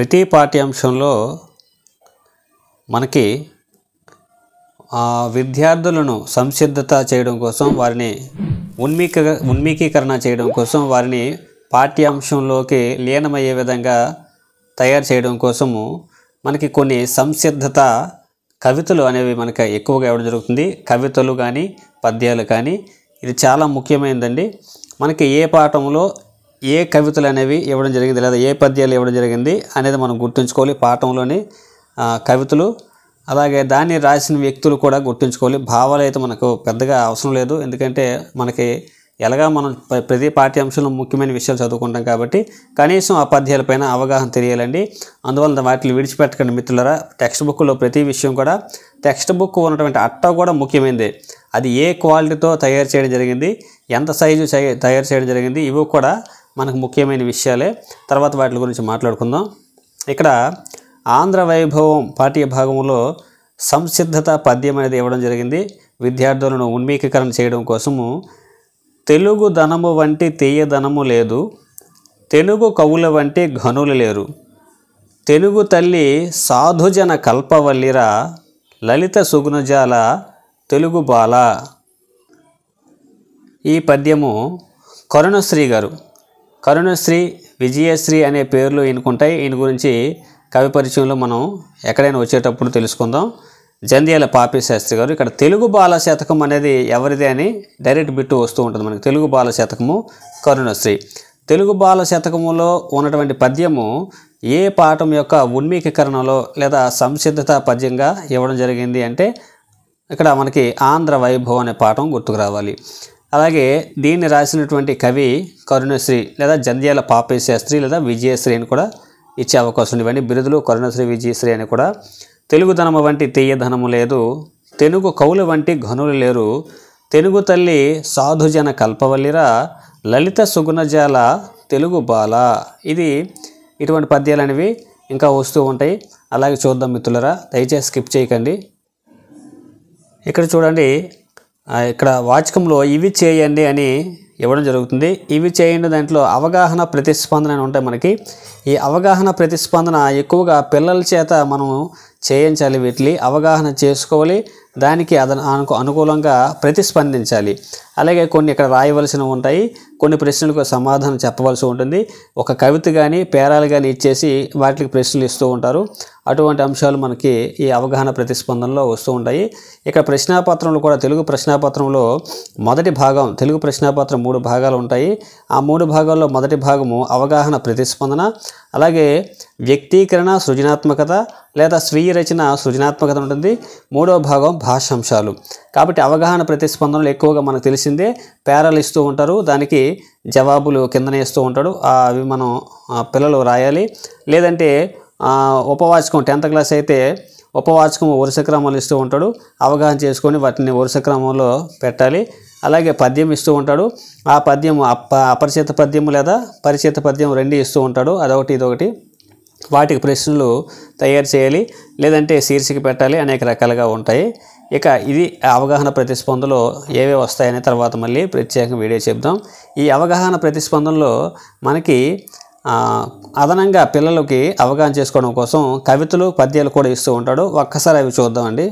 ప్రతి పాఠ్యాంశంలో మనకి విద్యార్థులను సంసిద్ధత చేయడం కోసం వారిని ఉన్మీక ఉన్మీకీకరణ చేయడం కోసం వారిని పాఠ్యాంశంలోకి లీనమయ్యే విధంగా తయారు చేయడం కోసము మనకి కొన్ని సంసిద్ధత కవితలు అనేవి మనకి ఎక్కువగా ఇవ్వడం జరుగుతుంది కవితలు కానీ పద్యాలు కానీ ఇది చాలా ముఖ్యమైనదండి మనకి ఏ పాఠంలో ఏ కవితలు అనేవి ఇవ్వడం జరిగింది లేదా ఏ పద్యాలు ఇవ్వడం జరిగింది అనేది మనం గుర్తుంచుకోవాలి పాఠంలోని కవితలు అలాగే దాన్ని రాసిన వ్యక్తులు కూడా గుర్తుంచుకోవాలి భావాలు అయితే మనకు పెద్దగా అవసరం లేదు ఎందుకంటే మనకి ఎలాగా మనం ప్రతి పాఠ్యాంశంలో ముఖ్యమైన విషయాలు చదువుకుంటాం కాబట్టి కనీసం ఆ పద్యాలపైన అవగాహన తెలియాలండి అందువల్ల వాటిని విడిచిపెట్టకండి మిత్రులరా టెక్స్ట్ బుక్లో ప్రతి విషయం కూడా టెక్స్ట్ బుక్ ఉన్నటువంటి అట్ట కూడా ముఖ్యమైనది అది ఏ క్వాలిటీతో తయారు చేయడం జరిగింది ఎంత సైజు తయారు చేయడం జరిగింది ఇవి కూడా మనకు ముఖ్యమైన విషయాలే తర్వాత వాటి గురించి మాట్లాడుకుందాం ఇక్కడ ఆంధ్ర వైభవం పాఠ్య భాగంలో సంసిద్ధత పద్యం అనేది ఇవ్వడం జరిగింది విద్యార్థులను ఉన్మీకరణ చేయడం కోసము తెలుగు ధనము వంటి తీయదనము లేదు తెలుగు కవుల వంటి ఘనులు లేరు తెలుగు తల్లి సాధుజన కల్పవల్లిరా లలిత సుగుణజాల తెలుగు బాల ఈ పద్యము కరుణశ్రీ గారు కరుణశ్రీ విజయశ్రీ అనే పేర్లు ఈయనకుంటాయి ఈయన గురించి కవి పరిచయంలో మనం ఎక్కడైనా వచ్చేటప్పుడు తెలుసుకుందాం జంధ్యాల పాపి శాస్త్రి గారు ఇక్కడ తెలుగు బాల శతకం అనేది ఎవరిది అని డైరెక్ట్ బిట్టు వస్తూ ఉంటుంది మనకి తెలుగు బాల శతకము కరుణశ్రీ తెలుగు బాల శతకములో ఉన్నటువంటి పద్యము ఏ పాఠం యొక్క ఉన్మీకీకరణలో లేదా సంసిద్ధత పద్యంగా ఇవ్వడం జరిగింది అంటే ఇక్కడ మనకి ఆంధ్ర వైభవం అనే పాఠం గుర్తుకు రావాలి అలాగే దీన్ని రాసినటువంటి కవి కరుణశ్రీ లేదా జంధ్యాల పాపయ్య శాస్త్రి లేదా విజయశ్రీ అని కూడా ఇచ్చే అవకాశం ఉంది ఇవన్నీ బిరుదులు కరుణశ్రీ విజయశ్రీ అని కూడా తెలుగుధనము వంటి తెయ్యధనము లేదు తెలుగు కవుల వంటి ఘనులు లేరు తెలుగు తల్లి సాధుజన కల్పవల్లిరా లలిత సుగుణజాల తెలుగు బాల ఇది ఇటువంటి పద్యాలు అనేవి ఇంకా వస్తూ ఉంటాయి అలాగే చూద్దాం మిత్రులరా దయచేసి స్కిప్ చేయకండి ఇక్కడ చూడండి ఇక్కడ వాచకంలో ఇవి చేయండి అని ఇవ్వడం జరుగుతుంది ఇవి చేయండి దాంట్లో అవగాహన ప్రతిస్పందన అని ఉంటాయి మనకి ఈ అవగాహన ప్రతిస్పందన ఎక్కువగా పిల్లల చేత మనము చేయించాలి వీటిని అవగాహన చేసుకోవాలి దానికి అదనకు అనుకూలంగా ప్రతిస్పందించాలి అలాగే కొన్ని ఇక్కడ రాయవలసినవి ఉంటాయి కొన్ని ప్రశ్నలకు సమాధానం చెప్పవలసి ఉంటుంది ఒక కవిత కానీ పేరాలు కానీ ఇచ్చేసి వాటికి ప్రశ్నలు ఇస్తూ ఉంటారు అటువంటి అంశాలు మనకి ఈ అవగాహన ప్రతిస్పందనలో వస్తూ ఉంటాయి ఇక్కడ ప్రశ్నాపత్రంలో కూడా తెలుగు ప్రశ్నాపత్రంలో మొదటి భాగం తెలుగు ప్రశ్నాపత్రం మూడు భాగాలు ఉంటాయి ఆ మూడు భాగాల్లో మొదటి భాగము అవగాహన ప్రతిస్పందన అలాగే వ్యక్తీకరణ సృజనాత్మకత లేదా స్వీయ రచన సృజనాత్మకత ఉంటుంది మూడవ భాగం భాషాంశాలు కాబట్టి అవగాహన ప్రతిస్పందనలు ఎక్కువగా మనకు తెలిసిందే పేరాలు ఇస్తూ ఉంటారు దానికి జవాబులు కిందనే ఇస్తూ ఉంటాడు అవి మనం పిల్లలు రాయాలి లేదంటే ఉపవాచకం టెన్త్ క్లాస్ అయితే ఉపవాచకం వరుస క్రమాలు ఇస్తూ ఉంటాడు అవగాహన చేసుకొని వాటిని వరుస క్రమంలో పెట్టాలి అలాగే పద్యం ఇస్తూ ఉంటాడు ఆ పద్యం అప్ప అపరిచిత పద్యం లేదా పరిచిత పద్యం రెండు ఇస్తూ ఉంటాడు అదొకటి ఇదొకటి వాటికి ప్రశ్నలు తయారు చేయాలి లేదంటే శీర్షిక పెట్టాలి అనేక రకాలుగా ఉంటాయి ఇక ఇది అవగాహన ప్రతిస్పందనలో ఏవే వస్తాయనే తర్వాత మళ్ళీ ప్రత్యేకంగా వీడియో చెప్దాం ఈ అవగాహన ప్రతిస్పందనలో మనకి అదనంగా పిల్లలకి అవగాహన చేసుకోవడం కోసం కవితలు పద్యాలు కూడా ఇస్తూ ఉంటాడు ఒక్కసారి అవి చూద్దామండి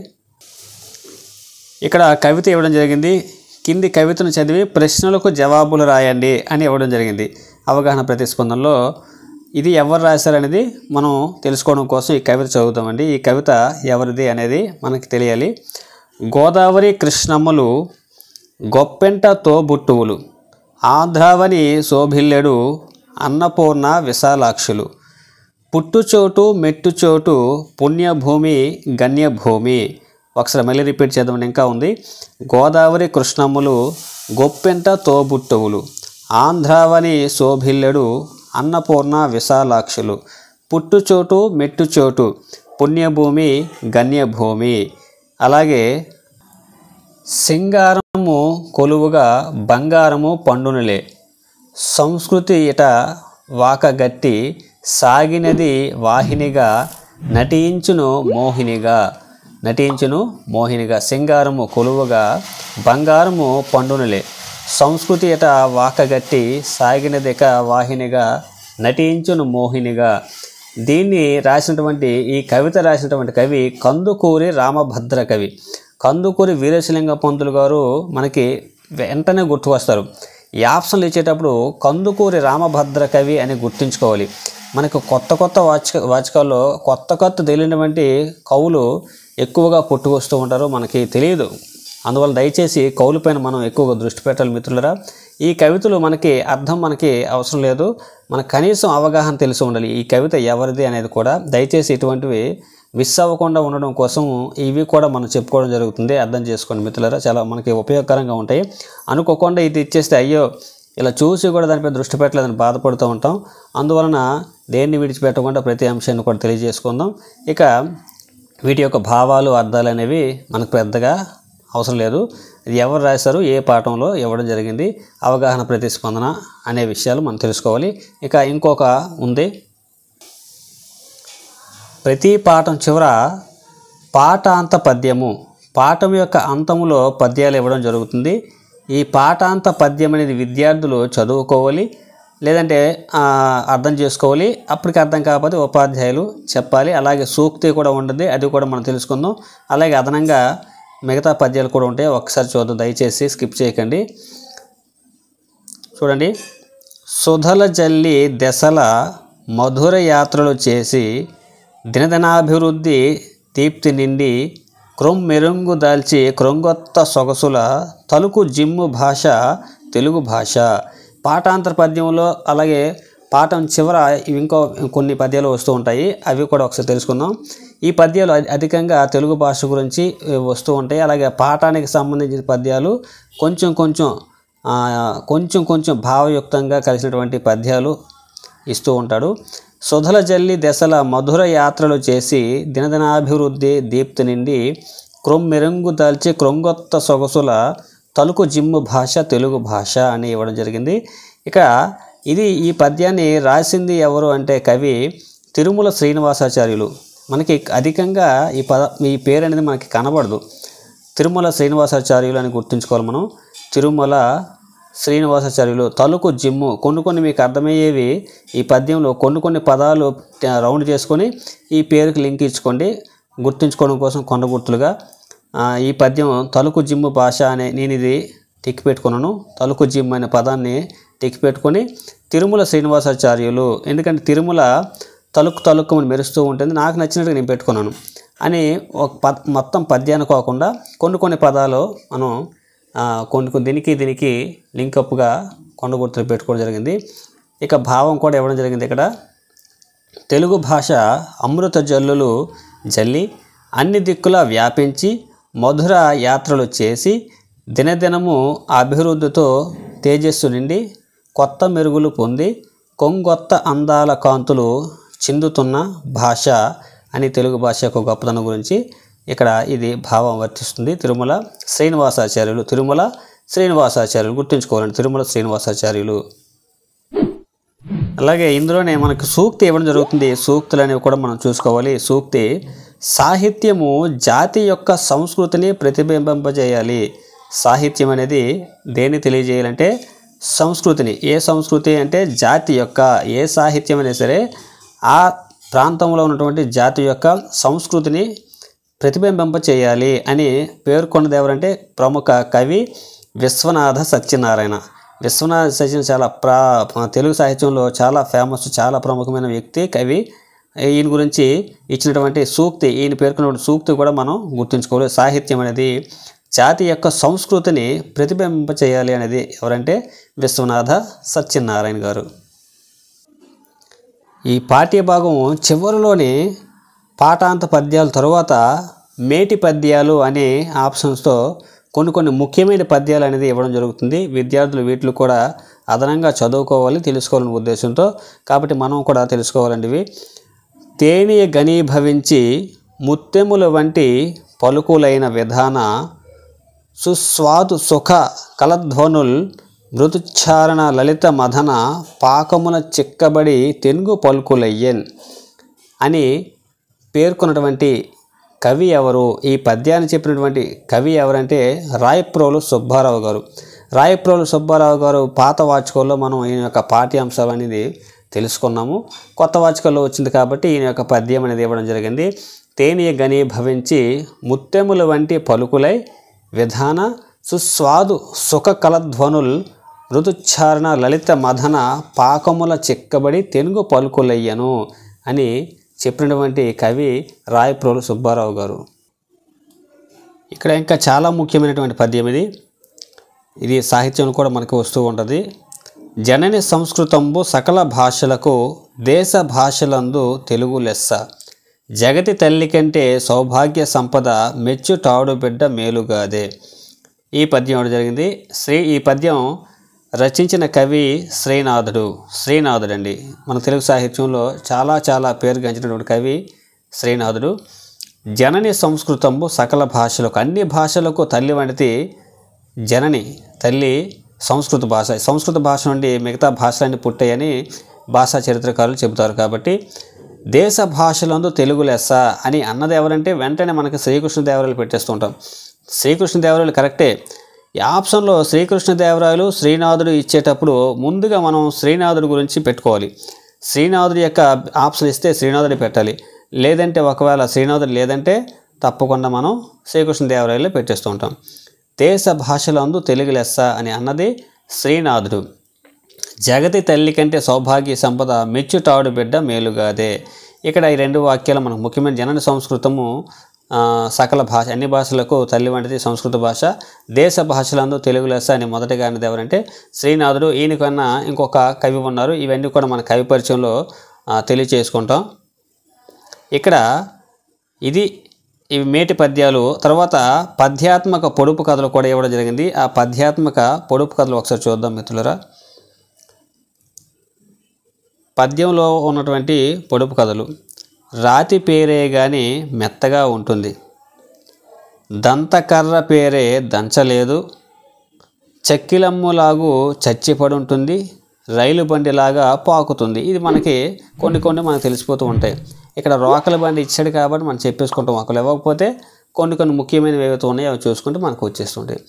ఇక్కడ కవిత ఇవ్వడం జరిగింది కింది కవితను చదివి ప్రశ్నలకు జవాబులు రాయండి అని ఇవ్వడం జరిగింది అవగాహన ప్రతిస్పందనలో ఇది ఎవరు రాశారనేది మనం తెలుసుకోవడం కోసం ఈ కవిత చదువుతామండి ఈ కవిత ఎవరిది అనేది మనకు తెలియాలి గోదావరి కృష్ణమ్మలు గొప్పెంట తోబుట్టువులు ఆంధ్రావని శోభిల్లెడు అన్నపూర్ణ విశాలాక్షులు పుట్టుచోటు మెట్టుచోటు పుణ్యభూమి గణ్యభూమి ఒకసారి మళ్ళీ రిపీట్ చేద్దామని ఇంకా ఉంది గోదావరి కృష్ణమ్మలు గొప్పెంట తోబుట్టువులు ఆంధ్రావని శోభిల్లెడు అన్నపూర్ణ విశాలాక్షులు పుట్టుచోటు మెట్టుచోటు పుణ్యభూమి గణ్యభూమి అలాగే సింగారము కొలువుగా బంగారము పండునులే సంస్కృతి ఇట వాకగట్టి సాగినది వాహినిగా నటించును మోహినిగా నటించును మోహినిగా సింగారము కొలువుగా బంగారము పండునులే సంస్కృతి సంస్కృతియట వాకగట్టి సాగినదిక వాహినిగా నటించును మోహినిగా దీన్ని రాసినటువంటి ఈ కవిత రాసినటువంటి కవి కందుకూరి రామభద్ర కవి కందుకూరి వీరేశలింగ పంతులు గారు మనకి వెంటనే గుర్తు వస్తారు యాప్షన్లు ఇచ్చేటప్పుడు కందుకూరి రామభద్ర కవి అని గుర్తుంచుకోవాలి మనకు కొత్త కొత్త వాచక వాచకాల్లో కొత్త కొత్త తెలియనటువంటి కవులు ఎక్కువగా పుట్టుకొస్తూ ఉంటారు మనకి తెలియదు అందువల్ల దయచేసి కౌలుపైన మనం ఎక్కువగా దృష్టి పెట్టాలి మిత్రులరా ఈ కవితలు మనకి అర్థం మనకి అవసరం లేదు మనకు కనీసం అవగాహన తెలిసి ఉండాలి ఈ కవిత ఎవరిది అనేది కూడా దయచేసి ఇటువంటివి మిస్ అవ్వకుండా ఉండడం కోసం ఇవి కూడా మనం చెప్పుకోవడం జరుగుతుంది అర్థం చేసుకోండి మిత్రులరా చాలా మనకి ఉపయోగకరంగా ఉంటాయి అనుకోకుండా ఇది ఇచ్చేస్తే అయ్యో ఇలా చూసి కూడా దానిపై దృష్టి పెట్టలేదని బాధపడుతూ ఉంటాం అందువలన దేన్ని విడిచిపెట్టకుండా ప్రతి అంశాన్ని కూడా తెలియజేసుకుందాం ఇక వీటి యొక్క భావాలు అర్థాలు అనేవి మనకు పెద్దగా అవసరం లేదు అది ఎవరు రాశారు ఏ పాఠంలో ఇవ్వడం జరిగింది అవగాహన ప్రతిస్పందన అనే విషయాలు మనం తెలుసుకోవాలి ఇక ఇంకొక ఉంది ప్రతి పాఠం చివర పాఠాంత పద్యము పాఠం యొక్క అంతములో పద్యాలు ఇవ్వడం జరుగుతుంది ఈ పాఠాంత పద్యం అనేది విద్యార్థులు చదువుకోవాలి లేదంటే అర్థం చేసుకోవాలి అప్పటికి అర్థం కాకపోతే ఉపాధ్యాయులు చెప్పాలి అలాగే సూక్తి కూడా ఉంటుంది అది కూడా మనం తెలుసుకుందాం అలాగే అదనంగా మిగతా పద్యాలు కూడా ఉంటాయి ఒకసారి చూద్దాం దయచేసి స్కిప్ చేయకండి చూడండి సుధల జల్లి దశల మధుర యాత్రలు చేసి దినదినాభివృద్ధి దీప్తి నిండి క్రొమ్ మెరుంగు దాల్చి క్రొంగొత్త సొగసుల తలుకు జిమ్ము భాష తెలుగు భాష పాఠాంతర పద్యంలో అలాగే పాఠం చివర ఇంకో కొన్ని పద్యాలు వస్తూ ఉంటాయి అవి కూడా ఒకసారి తెలుసుకుందాం ఈ పద్యాలు అధికంగా తెలుగు భాష గురించి వస్తూ ఉంటాయి అలాగే పాఠానికి సంబంధించిన పద్యాలు కొంచెం కొంచెం కొంచెం కొంచెం భావయుక్తంగా కలిసినటువంటి పద్యాలు ఇస్తూ ఉంటాడు సుధల జల్లి దశల మధుర యాత్రలు చేసి దినదినాభివృద్ధి దీప్తి నిండి క్రొమ్మెరంగు దాల్చి క్రొంగొత్త సొగసుల తలుకు జిమ్ము భాష తెలుగు భాష అని ఇవ్వడం జరిగింది ఇక ఇది ఈ పద్యాన్ని రాసింది ఎవరు అంటే కవి తిరుమల శ్రీనివాసాచార్యులు మనకి అధికంగా ఈ పద ఈ పేరు అనేది మనకి కనబడదు తిరుమల శ్రీనివాసాచార్యులు అని గుర్తుంచుకోవాలి మనం తిరుమల శ్రీనివాసాచార్యులు తలుకు జిమ్ము కొన్ని కొన్ని మీకు అర్థమయ్యేవి ఈ పద్యంలో కొన్ని కొన్ని పదాలు రౌండ్ చేసుకొని ఈ పేరుకి లింక్ ఇచ్చుకోండి గుర్తుంచుకోవడం కోసం కొండ గుర్తులుగా ఈ పద్యం తలుకు జిమ్ము భాష అనే నేను ఇది టిక్ పెట్టుకున్నాను తలుకు జిమ్ అనే పదాన్ని టిక్ పెట్టుకొని తిరుమల శ్రీనివాసాచార్యులు ఎందుకంటే తిరుమల తలుక్కు తలుక్కుమని మెరుస్తూ ఉంటుంది నాకు నచ్చినట్టుగా నేను పెట్టుకున్నాను అని ఒక ప మొత్తం పద్యాన్ని కాకుండా కొన్ని కొన్ని పదాలు మనం కొన్ని కొన్ని దీనికి దీనికి లింకప్గా కొండ గుర్తులు పెట్టుకోవడం జరిగింది ఇక భావం కూడా ఇవ్వడం జరిగింది ఇక్కడ తెలుగు భాష అమృత జల్లులు జల్లి అన్ని దిక్కులా వ్యాపించి మధుర యాత్రలు చేసి దినదినము అభివృద్ధితో తేజస్సు నిండి కొత్త మెరుగులు పొంది కొంగొత్త అందాల కాంతులు చెందుతున్న భాష అని తెలుగు భాష యొక్క గొప్పతనం గురించి ఇక్కడ ఇది భావం వర్తిస్తుంది తిరుమల శ్రీనివాసాచార్యులు తిరుమల శ్రీనివాసాచార్యులు గుర్తుంచుకోవాలండి తిరుమల శ్రీనివాసాచార్యులు అలాగే ఇందులోనే మనకు సూక్తి ఇవ్వడం జరుగుతుంది సూక్తులు అనేవి కూడా మనం చూసుకోవాలి సూక్తి సాహిత్యము జాతి యొక్క సంస్కృతిని ప్రతిబింబింపజేయాలి సాహిత్యం అనేది దేన్ని తెలియజేయాలంటే సంస్కృతిని ఏ సంస్కృతి అంటే జాతి యొక్క ఏ సాహిత్యం అయినా సరే ఆ ప్రాంతంలో ఉన్నటువంటి జాతి యొక్క సంస్కృతిని ప్రతిబింబింప చేయాలి అని పేర్కొన్నది ఎవరంటే ప్రముఖ కవి విశ్వనాథ సత్యనారాయణ విశ్వనాథ సత్యనారాయణ చాలా ప్రా తెలుగు సాహిత్యంలో చాలా ఫేమస్ చాలా ప్రముఖమైన వ్యక్తి కవి ఈయన గురించి ఇచ్చినటువంటి సూక్తి ఈయన పేర్కొన్నటువంటి సూక్తి కూడా మనం గుర్తుంచుకోవాలి సాహిత్యం అనేది జాతి యొక్క సంస్కృతిని ప్రతిబింబచేయాలి అనేది ఎవరంటే విశ్వనాథ సత్యనారాయణ గారు ఈ పాఠ్యభాగం చివరిలోని పాఠాంత పద్యాల తరువాత మేటి పద్యాలు అనే ఆప్షన్స్తో కొన్ని కొన్ని ముఖ్యమైన పద్యాలు అనేది ఇవ్వడం జరుగుతుంది విద్యార్థులు వీటిలో కూడా అదనంగా చదువుకోవాలి తెలుసుకోవాలనే ఉద్దేశంతో కాబట్టి మనం కూడా ఇవి తేనె గనీభవించి ముత్తెముల వంటి పలుకులైన విధాన సుస్వాదు సుఖ కలధ్వనుల్ మృతుచ్చారణ లలిత మదన పాకమున చిక్కబడి తెనుగు పలుకులయ్యన్ అని పేర్కొన్నటువంటి కవి ఎవరు ఈ పద్యాన్ని చెప్పినటువంటి కవి ఎవరంటే రాయప్రోలు సుబ్బారావు గారు రాయప్రోలు సుబ్బారావు గారు పాత వాచకంలో మనం ఈయన యొక్క పాఠ్యాంశాలు అనేది తెలుసుకున్నాము కొత్త వాచకంలో వచ్చింది కాబట్టి ఈయన యొక్క పద్యం అనేది ఇవ్వడం జరిగింది తేనీయ గని భవించి ముత్తెముల వంటి పలుకులై విధాన సుస్వాదు సుఖ కలధ్వనుల్ ఋతుచ్చారణ లలిత మదన పాకముల చిక్కబడి తెనుగు పలుకులయ్యను అని చెప్పినటువంటి కవి రాయప్రోలు సుబ్బారావు గారు ఇక్కడ ఇంకా చాలా ముఖ్యమైనటువంటి పద్యం ఇది ఇది సాహిత్యం కూడా మనకు వస్తూ ఉంటుంది జనని సంస్కృతంబు సకల భాషలకు దేశ భాషలందు తెలుగు లెస్స జగతి తల్లి కంటే సౌభాగ్య సంపద మెచ్చు తాడు బిడ్డ మేలుగాదే ఈ పద్యం ఇవ్వడం జరిగింది శ్రీ ఈ పద్యం రచించిన కవి శ్రీనాథుడు శ్రీనాథుడు అండి మన తెలుగు సాహిత్యంలో చాలా చాలా పేరు గంచినటువంటి కవి శ్రీనాథుడు జనని సంస్కృతము సకల భాషలకు అన్ని భాషలకు తల్లి వంటిది జనని తల్లి సంస్కృత భాష సంస్కృత భాష నుండి మిగతా భాషలన్నీ పుట్టాయని భాషా చరిత్రకారులు చెబుతారు కాబట్టి దేశ భాషలందు తెలుగు లెస్స అని అన్నది ఎవరంటే వెంటనే మనకి శ్రీకృష్ణదేవరాయలు పెట్టేస్తుంటాం శ్రీకృష్ణదేవరాయలు కరెక్టే ఈ ఆప్షన్లో శ్రీకృష్ణదేవరాయలు శ్రీనాథుడు ఇచ్చేటప్పుడు ముందుగా మనం శ్రీనాథుడి గురించి పెట్టుకోవాలి శ్రీనాథుడి యొక్క ఆప్షన్ ఇస్తే శ్రీనాథుడి పెట్టాలి లేదంటే ఒకవేళ శ్రీనాథుడు లేదంటే తప్పకుండా మనం శ్రీకృష్ణదేవరాయలు ఉంటాం దేశ భాషలందు తెలుగు లెస్స అని అన్నది శ్రీనాథుడు జగతి తల్లి కంటే సౌభాగ్య సంపద మెచ్చుటాడు బిడ్డ మేలుగాదే ఇక్కడ ఈ రెండు వాక్యాలు మనకు ముఖ్యమైన జనన సంస్కృతము సకల భాష అన్ని భాషలకు తల్లి వంటిది సంస్కృత భాష దేశ భాషలందు తెలుగు లెస్స అని మొదటిగా అనేది ఎవరంటే శ్రీనాథుడు ఈయన కన్నా ఇంకొక కవి ఉన్నారు ఇవన్నీ కూడా మన కవి పరిచయంలో తెలియచేసుకుంటాం ఇక్కడ ఇది ఇవి మేటి పద్యాలు తర్వాత పద్యాత్మక పొడుపు కథలు కూడా ఇవ్వడం జరిగింది ఆ పద్యాత్మక పొడుపు కథలు ఒకసారి చూద్దాం మిత్రులరా పద్యంలో ఉన్నటువంటి పొడుపు కథలు రాతి పేరే గాని మెత్తగా ఉంటుంది దంతకర్ర పేరే దంచలేదు చెక్కిలమ్ములాగు చచ్చిపడుంటుంది రైలు బండిలాగా పాకుతుంది ఇది మనకి కొన్ని కొన్ని మనకు తెలిసిపోతూ ఉంటాయి ఇక్కడ రోకల బండి ఇచ్చాడు కాబట్టి మనం చెప్పేసుకుంటాం ఒకళ్ళు ఇవ్వకపోతే కొన్ని కొన్ని ముఖ్యమైనవి ఏవైతే ఉన్నాయో అవి చూసుకుంటే మనకు వచ్చేస్తుంటాయి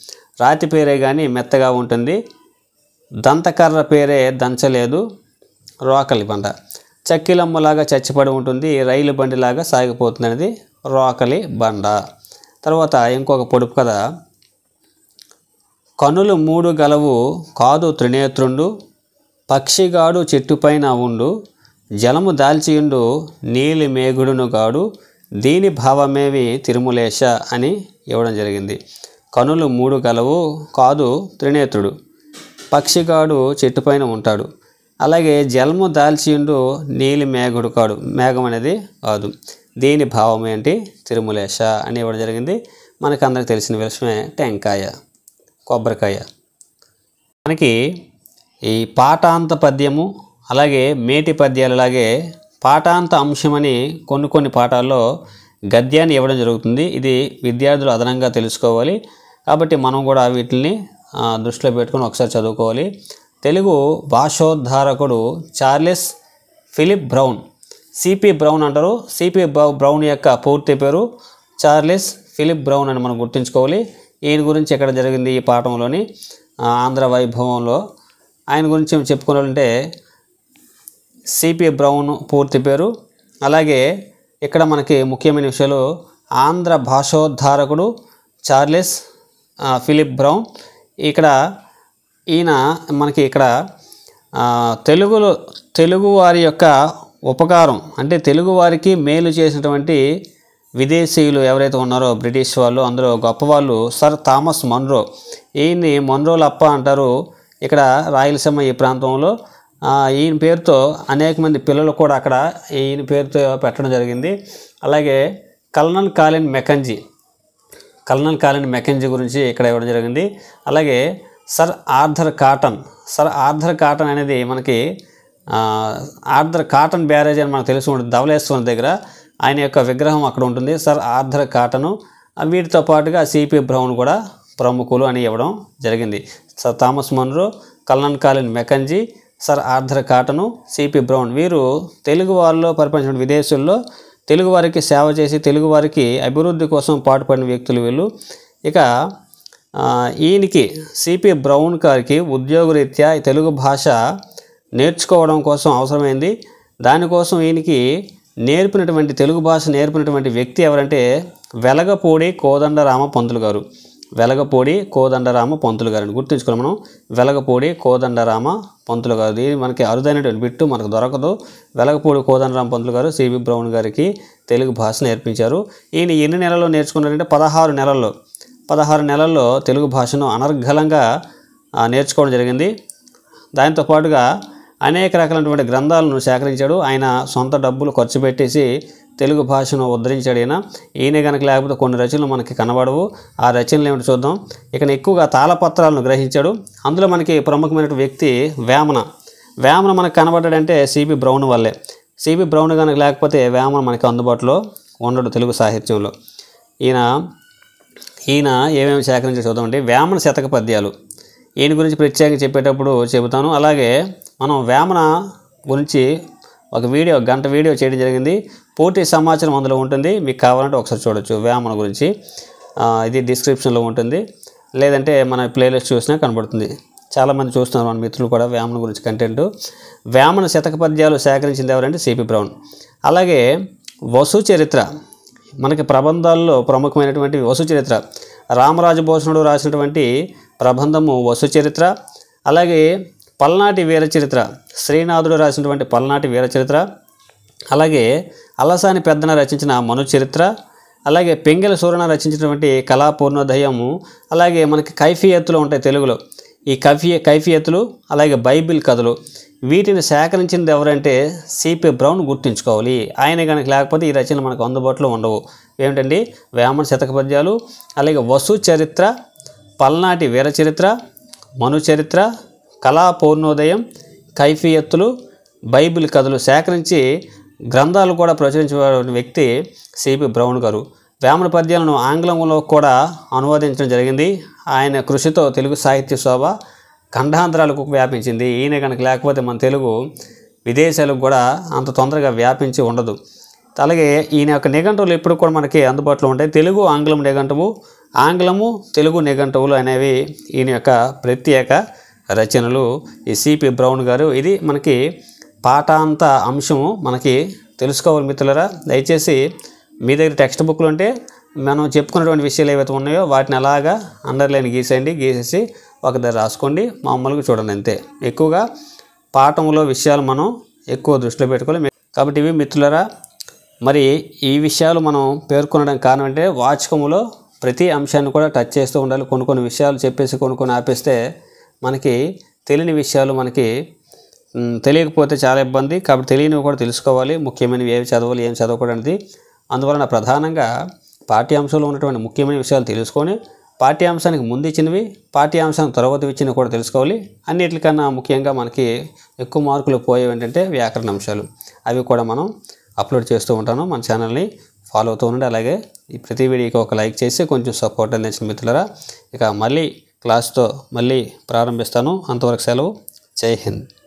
రాతి పేరే కానీ మెత్తగా ఉంటుంది దంతకర్ర పేరే దంచలేదు రోకలి బండ చక్కిలమ్మలాగా చచ్చిపడి ఉంటుంది రైలు బండిలాగా సాగిపోతుంది అనేది రోకలి బండ తర్వాత ఇంకొక పొడుపు కథ కనులు మూడు గలవు కాదు త్రినేత్రుండు పక్షిగాడు చెట్టుపైన ఉండు జలము దాల్చియుండు నీలి మేఘుడును గాడు దీని భావమేవి తిరుములేశ అని ఇవ్వడం జరిగింది కనులు మూడు గలవు కాదు త్రినేత్రుడు పక్షిగాడు చెట్టుపైన ఉంటాడు అలాగే జలము దాల్చిండు నీలి మేఘుడు కాడు మేఘం అనేది కాదు దీని భావం ఏంటి తిరుమలేశ అని ఇవ్వడం జరిగింది మనకు అందరికి తెలిసిన విషయమే టెంకాయ కొబ్బరికాయ మనకి ఈ పాఠాంత పద్యము అలాగే మేటి పద్యాలు అలాగే పాఠాంత అంశమని కొన్ని కొన్ని పాఠాల్లో గద్యాన్ని ఇవ్వడం జరుగుతుంది ఇది విద్యార్థులు అదనంగా తెలుసుకోవాలి కాబట్టి మనం కూడా వీటిని దృష్టిలో పెట్టుకొని ఒకసారి చదువుకోవాలి తెలుగు భాషోద్ధారకుడు Charles Philip Brown CP Brown అంటారు సిపి బ్రౌన్ యొక్క పూర్తి పేరు చార్లెస్ ఫిలిప్ బ్రౌన్ అని మనం గుర్తుంచుకోవాలి ఈయన గురించి ఎక్కడ జరిగింది ఈ పాఠంలోని ఆంధ్ర వైభవంలో ఆయన గురించి మేము చెప్పుకోవాలంటే సిపి బ్రౌన్ పూర్తి పేరు అలాగే ఇక్కడ మనకి ముఖ్యమైన విషయాలు ఆంధ్ర భాషోద్ధారకుడు చార్లెస్ ఫిలిప్ బ్రౌన్ ఇక్కడ ఈయన మనకి ఇక్కడ తెలుగులో తెలుగు వారి యొక్క ఉపకారం అంటే తెలుగు వారికి మేలు చేసినటువంటి విదేశీయులు ఎవరైతే ఉన్నారో బ్రిటిష్ వాళ్ళు అందులో గొప్పవాళ్ళు సర్ థామస్ మన్రో ఈయన్ని మన్రోల్ అప్ప అంటారు ఇక్కడ రాయలసీమ ఈ ప్రాంతంలో ఈయన పేరుతో అనేక మంది పిల్లలు కూడా అక్కడ ఈయన పేరుతో పెట్టడం జరిగింది అలాగే colonel Colin Mackenzie colonel Colin Mackenzie గురించి ఇక్కడ ఇవ్వడం జరిగింది అలాగే sir Arthur Cotton sir Arthur Cotton అనేది మనకి ఆర్థర్ కాటన్ బ్యారేజ్ అని మనకు తెలిసి ఉంటుంది ధవలేశ్వరం దగ్గర ఆయన యొక్క విగ్రహం అక్కడ ఉంటుంది సర్ ఆర్థర్ కాటను వీటితో పాటుగా సిపి బ్రౌన్ కూడా ప్రముఖులు అని ఇవ్వడం జరిగింది sir Thomas Munro colonel Colin Mackenzie sir Arthur Cotton CP Brown వీరు తెలుగు వారిలో పరిపాలించిన విదేశుల్లో తెలుగువారికి సేవ చేసి తెలుగువారికి అభివృద్ధి కోసం పాటుపడిన వ్యక్తులు వీళ్ళు ఇక ఈయనకి సిపి బ్రౌన్ గారికి ఉద్యోగరీత్యా తెలుగు భాష నేర్చుకోవడం కోసం అవసరమైంది దానికోసం ఈయనకి నేర్పినటువంటి తెలుగు భాష నేర్పినటువంటి వ్యక్తి ఎవరంటే వెలగపూడి కోదండరామ పంతులు గారు వెలగపూడి కోదండరామ పంతులు అని గుర్తుంచుకున్నాం మనం వెలగపూడి కోదండరామ పంతులు గారు దీని మనకి అరుదైనటువంటి బిట్టు మనకు దొరకదు వెలగపూడి కోదండరామ పంతులు గారు సిబి బ్రౌన్ గారికి తెలుగు భాష నేర్పించారు ఈయన ఎన్ని నెలల్లో నేర్చుకున్నారంటే పదహారు నెలల్లో పదహారు నెలల్లో తెలుగు భాషను అనర్ఘలంగా నేర్చుకోవడం జరిగింది దాంతో పాటుగా అనేక రకాలైనటువంటి గ్రంథాలను సేకరించాడు ఆయన సొంత డబ్బులు ఖర్చు పెట్టేసి తెలుగు భాషను ఉద్ధరించాడు ఈయన ఈయన కనుక లేకపోతే కొన్ని రచనలు మనకి కనబడవు ఆ రచనలు ఏమిటి చూద్దాం ఇక్కడ ఎక్కువగా తాళపత్రాలను గ్రహించాడు అందులో మనకి ప్రముఖమైన వ్యక్తి వేమన వేమన మనకు కనబడ్డాడంటే సిబి బ్రౌన్ వల్లే సిబి బ్రౌన్ కనుక లేకపోతే వేమన మనకి అందుబాటులో ఉండడు తెలుగు సాహిత్యంలో ఈయన ఈయన ఏమేమి సేకరించి చూద్దామంటే వేమన శతక పద్యాలు ఈయన గురించి ప్రత్యేకంగా చెప్పేటప్పుడు చెబుతాను అలాగే మనం వేమన గురించి ఒక వీడియో గంట వీడియో చేయడం జరిగింది పూర్తి సమాచారం అందులో ఉంటుంది మీకు కావాలంటే ఒకసారి చూడొచ్చు వేమన గురించి ఇది డిస్క్రిప్షన్లో ఉంటుంది లేదంటే మన ప్లేలిస్ట్ చూసినా కనబడుతుంది చాలామంది చూస్తున్నారు మన మిత్రులు కూడా వేమన గురించి కంటెంట్ వేమన శతక పద్యాలు సేకరించింది ఎవరంటే సిపి బ్రౌన్ అలాగే వసు చరిత్ర మనకి ప్రబంధాల్లో ప్రముఖమైనటువంటి వసుచరిత్ర రామరాజభూషణుడు రాసినటువంటి ప్రబంధము వసుచరిత్ర అలాగే పల్నాటి వీరచరిత్ర శ్రీనాథుడు రాసినటువంటి పల్నాటి వీరచరిత్ర అలాగే అలసాని పెద్దన రచించిన మనుచరిత్ర అలాగే పెంగెల సూరణ రచించినటువంటి కళాపూర్ణోదయము అలాగే మనకి కైఫియత్తులు ఉంటాయి తెలుగులో ఈ కఫీ కైఫియత్తులు అలాగే బైబిల్ కథలు వీటిని సేకరించింది ఎవరంటే సిపి బ్రౌన్ గుర్తుంచుకోవాలి ఆయన కనుక లేకపోతే ఈ రచనలు మనకు అందుబాటులో ఉండవు ఏమిటండి వేమన శతక పద్యాలు అలాగే వసు చరిత్ర పల్నాటి వీర చరిత్ర మను చరిత్ర కళా పూర్ణోదయం కైఫియత్తులు బైబిల్ కథలు సేకరించి గ్రంథాలు కూడా ప్రచురించిన వ్యక్తి సిపి బ్రౌన్ గారు వేమన పద్యాలను ఆంగ్లంలో కూడా అనువదించడం జరిగింది ఆయన కృషితో తెలుగు సాహిత్య శోభ ఖండాంధ్రాలకు వ్యాపించింది ఈయన కనుక లేకపోతే మన తెలుగు విదేశాలకు కూడా అంత తొందరగా వ్యాపించి ఉండదు అలాగే ఈయన యొక్క నిఘంటువులు ఎప్పుడు కూడా మనకి అందుబాటులో ఉంటాయి తెలుగు ఆంగ్లం నిఘంటువు ఆంగ్లము తెలుగు నిఘంటువులు అనేవి ఈయన యొక్క ప్రత్యేక రచనలు ఈ సిపి బ్రౌన్ గారు ఇది మనకి పాఠాంత అంశము మనకి తెలుసుకోవాలి మిత్రులరా దయచేసి మీ దగ్గర టెక్స్ట్ బుక్లు ఉంటే మనం చెప్పుకున్నటువంటి విషయాలు ఏవైతే ఉన్నాయో వాటిని అలాగా అండర్లైన్ గీసేయండి గీసేసి ఒక దగ్గర రాసుకోండి మామూలుగా చూడండి అంతే ఎక్కువగా పాఠంలో విషయాలు మనం ఎక్కువ దృష్టిలో పెట్టుకోవాలి కాబట్టి ఇవి మిత్రులరా మరి ఈ విషయాలు మనం పేర్కొనడానికి కారణం అంటే వాచకములో ప్రతి అంశాన్ని కూడా టచ్ చేస్తూ ఉండాలి కొన్ని కొన్ని విషయాలు చెప్పేసి కొన్ని కొన్ని ఆపేస్తే మనకి తెలియని విషయాలు మనకి తెలియకపోతే చాలా ఇబ్బంది కాబట్టి తెలియనివి కూడా తెలుసుకోవాలి ముఖ్యమైనవి ఏవి చదవాలి ఏం చదవకూడదు అందువలన ప్రధానంగా పాఠ్యాంశంలో ఉన్నటువంటి ముఖ్యమైన విషయాలు తెలుసుకొని పాఠ్యాంశానికి ముందు ఇచ్చినవి పాఠ్యాంశానికి తర్వాత ఇచ్చినవి కూడా తెలుసుకోవాలి అన్నిటికన్నా ముఖ్యంగా మనకి ఎక్కువ మార్కులు పోయేవి ఏంటంటే వ్యాకరణ అంశాలు అవి కూడా మనం అప్లోడ్ చేస్తూ ఉంటాను మన ఛానల్ని ఫాలో అవుతూ ఉండండి అలాగే ఈ ప్రతి వీడియోకి ఒక లైక్ చేసి కొంచెం సపోర్ట్ అందించిన మిత్రులరా ఇక మళ్ళీ క్లాస్తో మళ్ళీ ప్రారంభిస్తాను అంతవరకు సెలవు జై హింద్